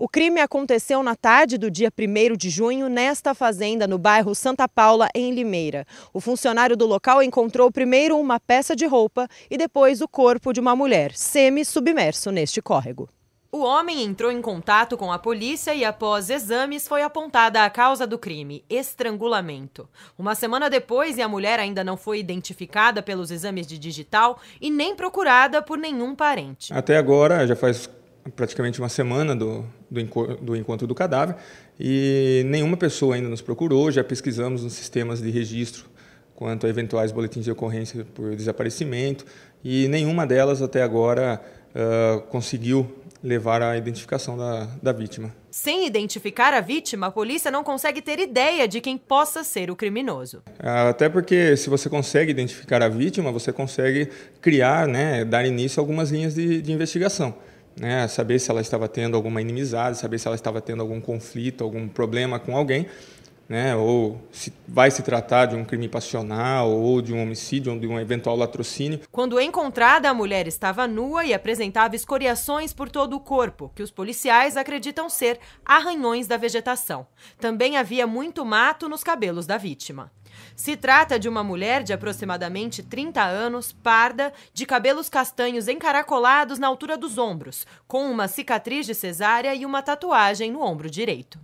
O crime aconteceu na tarde do dia 1 de junho, nesta fazenda, no bairro Santa Paula, em Limeira. O funcionário do local encontrou primeiro uma peça de roupa e depois o corpo de uma mulher, semi-submerso neste córrego. O homem entrou em contato com a polícia e, após exames, foi apontada a causa do crime: estrangulamento. Uma semana depois, e a mulher ainda não foi identificada pelos exames de digital e nem procurada por nenhum parente. Até agora, já faz praticamente uma semana do, do, do, encontro do cadáver e nenhuma pessoa ainda nos procurou. Já pesquisamos nos sistemas de registro quanto a eventuais boletins de ocorrência por desaparecimento e nenhuma delas até agora uh, conseguiu levar à identificação da, da vítima. Sem identificar a vítima, a polícia não consegue ter ideia de quem possa ser o criminoso. Até porque se você consegue identificar a vítima, você consegue criar, né, dar início a algumas linhas de, de investigação né? saber se ela estava tendo alguma inimizade, saber se ela estava tendo algum conflito, algum problema com alguém, né? ou se vai se tratar de um crime passional, ou de um homicídio, ou de um eventual latrocínio. Quando encontrada, a mulher estava nua e apresentava escoriações por todo o corpo, que os policiais acreditam ser arranhões da vegetação. Também havia muito mato nos cabelos da vítima. Se trata de uma mulher de aproximadamente 30 anos, parda, de cabelos castanhos encaracolados na altura dos ombros, com uma cicatriz de cesárea e uma tatuagem no ombro direito.